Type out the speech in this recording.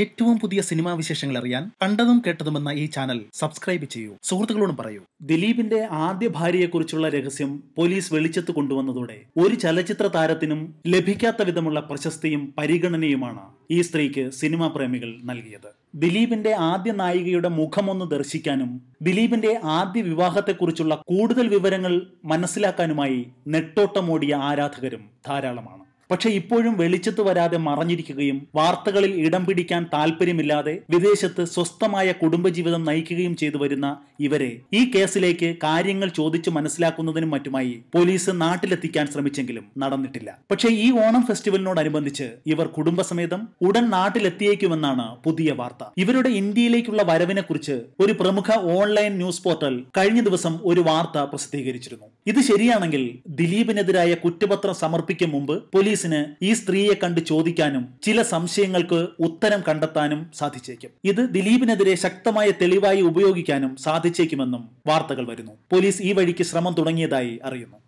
ഏറ്റവും പുതിയ സിനിമാ വിശേഷങ്ങൾ അറിയാൻ കണ്ടതും കേട്ടതുമെന്ന ഈ ചാനൽ സബ്സ്ക്രൈബ് ചെയ്യൂ സുഹൃത്തുക്കളോടും പറയൂ ദിലീപിന്റെ ആദ്യ ഭാര്യയെക്കുറിച്ചുള്ള രഹസ്യം പോലീസ് വെളിച്ചത്ത് കൊണ്ടുവന്നതോടെ ഒരു ചലച്ചിത്ര താരത്തിനും ലഭിക്കാത്ത വിധമുള്ള പ്രശസ്തിയും പരിഗണനയുമാണ് ഈ സ്ത്രീക്ക് സിനിമാ പ്രേമികൾ നൽകിയത് ദിലീപിന്റെ ആദ്യ നായികയുടെ മുഖമൊന്ന് ദർശിക്കാനും ദിലീപിന്റെ ആദ്യ വിവാഹത്തെക്കുറിച്ചുള്ള കൂടുതൽ വിവരങ്ങൾ മനസ്സിലാക്കാനുമായി നെട്ടോട്ടമോടിയ ആരാധകരും ധാരാളമാണ് പക്ഷെ ഇപ്പോഴും വെളിച്ചത്ത് വരാതെ മറഞ്ഞിരിക്കുകയും വാർത്തകളിൽ ഇടം പിടിക്കാൻ താല്പര്യമില്ലാതെ വിദേശത്ത് സ്വസ്ഥമായ കുടുംബജീവിതം നയിക്കുകയും ചെയ്തു വരുന്ന ഇവരെ ഈ കേസിലേക്ക് കാര്യങ്ങൾ ചോദിച്ചു മനസ്സിലാക്കുന്നതിനും മറ്റുമായി പോലീസ് നാട്ടിലെത്തിക്കാൻ ശ്രമിച്ചെങ്കിലും നടന്നിട്ടില്ല പക്ഷേ ഈ ഓണം ഫെസ്റ്റിവലിനോടനുബന്ധിച്ച് ഇവർ കുടുംബസമേതം ഉടൻ നാട്ടിലെത്തിയേക്കുമെന്നാണ് പുതിയ വാർത്ത ഇവരുടെ ഇന്ത്യയിലേക്കുള്ള വരവിനെ കുറിച്ച് ഒരു പ്രമുഖ ഓൺലൈൻ ന്യൂസ് പോർട്ടൽ കഴിഞ്ഞ ദിവസം ഒരു വാർത്ത പ്രസിദ്ധീകരിച്ചിരുന്നു ഇത് ശരിയാണെങ്കിൽ ദിലീപിനെതിരായ കുറ്റപത്രം സമർപ്പിക്കും മുമ്പ് പോലീസ് പോലീസിന് ഈ സ്ത്രീയെ കണ്ട് ചോദിക്കാനും ചില സംശയങ്ങൾക്ക് ഉത്തരം കണ്ടെത്താനും സാധിച്ചേക്കും ഇത് ദിലീപിനെതിരെ ശക്തമായ തെളിവായി ഉപയോഗിക്കാനും സാധിച്ചേക്കുമെന്നും വാർത്തകൾ വരുന്നു പോലീസ് ഈ വഴിക്ക് ശ്രമം തുടങ്ങിയതായി അറിയുന്നു